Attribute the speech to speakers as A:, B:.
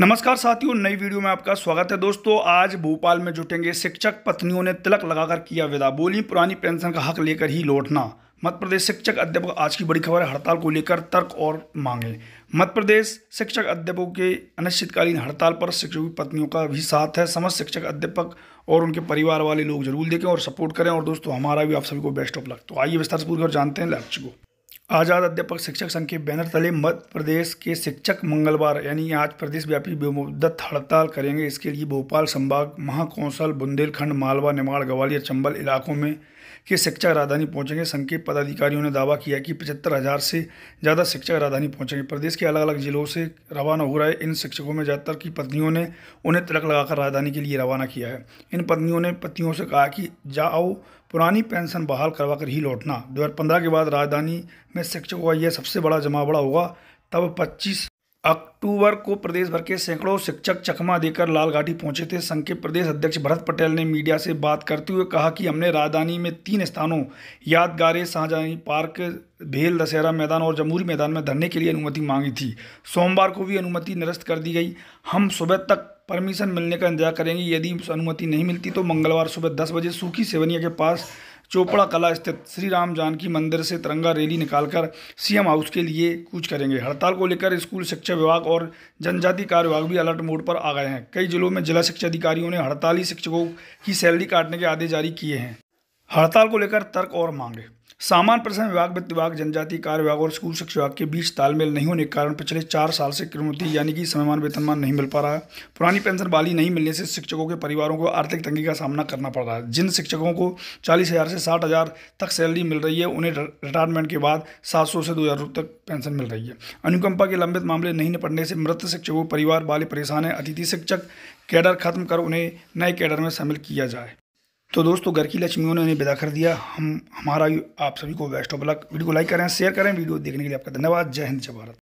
A: नमस्कार साथियों नई वीडियो में आपका स्वागत है दोस्तों आज भोपाल में जुटेंगे शिक्षक पत्नियों ने तिलक लगाकर किया विदा बोली पुरानी पेंशन का हक लेकर ही लौटना मध्य प्रदेश शिक्षक अध्यापक आज की बड़ी खबर है हड़ताल को लेकर तर्क और मांगे मध्य प्रदेश शिक्षक अध्यापकों के अनिश्चितकालीन हड़ताल पर शिक्षकों की पत्नियों का भी साथ है समस्त शिक्षक अध्यापक और उनके परिवार वाले लोग जरूर देखें और सपोर्ट करें और दोस्तों हमारा भी आप सभी को बेस्ट ऑफ लक तो आइए विस्तार से पूरी जानते हैं लक्ष्य को आज़ाद अध्यापक शिक्षक संघ के बैनर तले मध्य प्रदेश के शिक्षक मंगलवार यानी आज प्रदेशव्यापी बेमुद्दत हड़ताल करेंगे इसके लिए भोपाल संभाग महाकौशल बुंदेलखंड मालवा निमाड़ ग्वालियर चंबल इलाकों में के शिक्षक राजधानी पहुंचेंगे संघ के पदाधिकारियों ने दावा किया कि पचहत्तर हज़ार से ज़्यादा शिक्षक राजधानी पहुंचेंगे प्रदेश के अलग अलग जिलों से रवाना हो रहे इन शिक्षकों में ज़्यादातर की पत्नियों ने उन्हें तिलक लगाकर राजधानी के लिए रवाना किया है इन पत्नियों ने पतियों से कहा कि जाओ पुरानी पेंशन बहाल करवाकर ही लौटना दो के बाद राजधानी में शिक्षकों का यह सबसे बड़ा जमावड़ा होगा तब पच्चीस अक्टूबर को प्रदेश भर के सैकड़ों शिक्षक चकमा देकर लाल घाटी पहुंचे थे संघ के प्रदेश अध्यक्ष भरत पटेल ने मीडिया से बात करते हुए कहा कि हमने राजधानी में तीन स्थानों यादगारें शाहजहानी पार्क भेल दशहरा मैदान और जमहूरी मैदान में धरने के लिए अनुमति मांगी थी सोमवार को भी अनुमति निरस्त कर दी गई हम सुबह तक परमिशन मिलने का इंतजार करेंगे यदि अनुमति नहीं मिलती तो मंगलवार सुबह दस बजे सूखी सेवनिया के पास चोपड़ा कला स्थित श्री राम जानकी मंदिर से तिरंगा रैली निकालकर सीएम हाउस के लिए कूच करेंगे हड़ताल को लेकर स्कूल शिक्षा विभाग और जनजाति कार्य विभाग भी अलर्ट मोड पर आ गए हैं कई जिलों में जिला शिक्षा अधिकारियों ने हड़ताली शिक्षकों की सैलरी काटने के आदेश जारी किए हैं हड़ताल को लेकर तर्क और मांगे सामान्य प्रशासन विभाग वित्त विभाग जनजाति कार्य विभाग और स्कूल शिक्षा विभाग के बीच तालमेल नहीं होने के कारण पिछले चार साल से क्रमोन्नति यानी कि समयमान वेतनमान नहीं मिल पा रहा है पुरानी पेंशन बाली नहीं मिलने से शिक्षकों के परिवारों को आर्थिक तंगी का सामना करना पड़ रहा है जिन शिक्षकों को चालीस हज़ार से साठ हज़ार तक सैलरी मिल रही है उन्हें रिटायरमेंट के बाद सात सौ से दो हज़ार तक पेंशन मिल रही है अनुकंपा के लंबित मामले नहीं निपटने से मृत शिक्षकों परिवार वाले परेशान हैं अतिथि शिक्षक कैडर खत्म कर उन्हें नए कैडर में शामिल किया जाए तो दोस्तों घर की लक्ष्मियों ने उन्हें विदा कर दिया हम हमारा आप सभी को बेस्ट ऑफ लक वीडियो को लाइक करें शेयर करें वीडियो देखने के लिए आपका धन्यवाद जय हिंद जय भारत